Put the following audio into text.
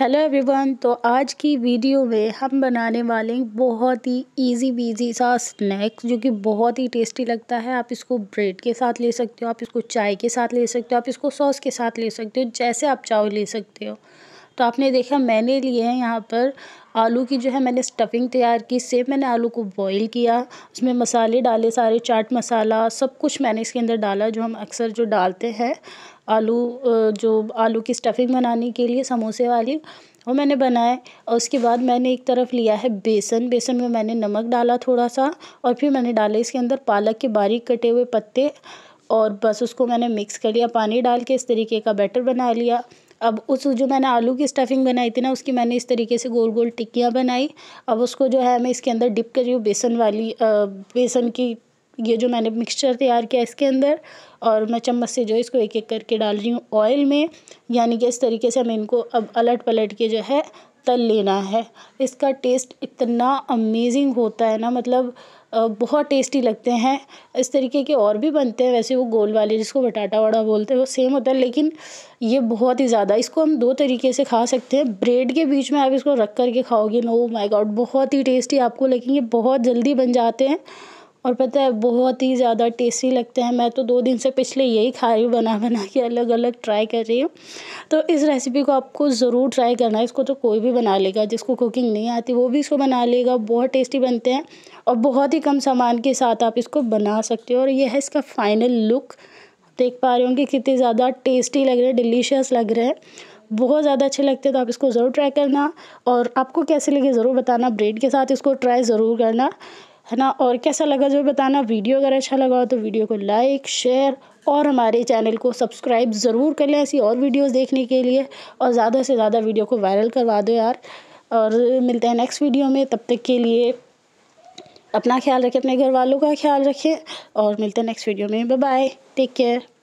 hello everyone तो आज की वीडियो में हम बनाने वाले हैं बहुत ही इजी बीजी सा स्नैक्स जो कि बहुत ही टेस्टी लगता है आप इसको ब्रेड के साथ ले सकते हो आप इसको चाय के साथ ले सकते हो आप इसको सॉस के साथ ले सकते हो जैसे आप चाहो ले सकते हो तो आपने देखा मैंने लिए हैं यहाँ पर आलू की जो है मैंने स्टफिंग तैयार की से मैंने आलू को बॉईल किया उसमें मसाले डाले सारे चाट मसाला सब कुछ मैंने इसके अंदर डाला जो हम अक्सर जो डालते हैं आलू जो आलू की स्टफ़िंग बनाने के लिए समोसे वाली वो मैंने बनाए और उसके बाद मैंने एक तरफ लिया है बेसन बेसन में मैंने नमक डाला थोड़ा सा और फिर मैंने डाले इसके अंदर पालक के बारीक कटे हुए पत्ते और बस उसको मैंने मिक्स कर लिया पानी डाल के इस तरीके का बैटर बना लिया अब उस जो मैंने आलू की स्टफिंग बनाई थी ना उसकी मैंने इस तरीके से गोल गोल टिक्कियाँ बनाई अब उसको जो है मैं इसके अंदर डिप कर रही हूँ बेसन वाली बेसन की ये जो मैंने मिक्सचर तैयार किया इसके अंदर और मैं चम्मच से जो इसको एक एक करके डाल रही हूँ ऑयल में यानी कि इस तरीके से हमें इनको अब अलट पलट के जो है तल लेना है इसका टेस्ट इतना अमेजिंग होता है ना मतलब बहुत टेस्टी लगते हैं इस तरीके के और भी बनते हैं वैसे वो गोल वाले जिसको बटाटा वड़ा बोलते हैं वो सेम होता है लेकिन ये बहुत ही ज़्यादा इसको हम दो तरीके से खा सकते हैं ब्रेड के बीच में आप इसको रख करके खाओगे नो माय गॉड बहुत ही टेस्टी आपको लेकिन ये बहुत जल्दी बन जाते हैं और पता है बहुत ही ज़्यादा टेस्टी लगते हैं मैं तो दो दिन से पिछले यही खा रही हूँ बना बना के अलग अलग ट्राई कर रही हूँ तो इस रेसिपी को आपको ज़रूर ट्राई करना है इसको तो कोई भी बना लेगा जिसको कुकिंग नहीं आती वो भी इसको बना लेगा बहुत टेस्टी बनते हैं और बहुत ही कम सामान के साथ आप इसको बना सकते हो और यह है इसका फाइनल लुक देख पा रहे होंगे कितने ज़्यादा टेस्टी लग रहे हैं डिलीशियस लग रहे हैं बहुत ज़्यादा अच्छे लगते हैं तो आप इसको ज़रूर ट्राई करना और आपको कैसे लगे ज़रूर बताना ब्रेड के साथ इसको ट्राई ज़रूर करना है ना और कैसा लगा जो बताना वीडियो अगर अच्छा लगा हो तो वीडियो को लाइक शेयर और हमारे चैनल को सब्सक्राइब ज़रूर कर लें ऐसी और वीडियोस देखने के लिए और ज़्यादा से ज़्यादा वीडियो को वायरल करवा दो यार और मिलते हैं नेक्स्ट वीडियो में तब तक के लिए अपना ख्याल रखें अपने घर वालों का ख्याल रखें और मिलते हैं नेक्स्ट वीडियो में बाय बाय टेक केयर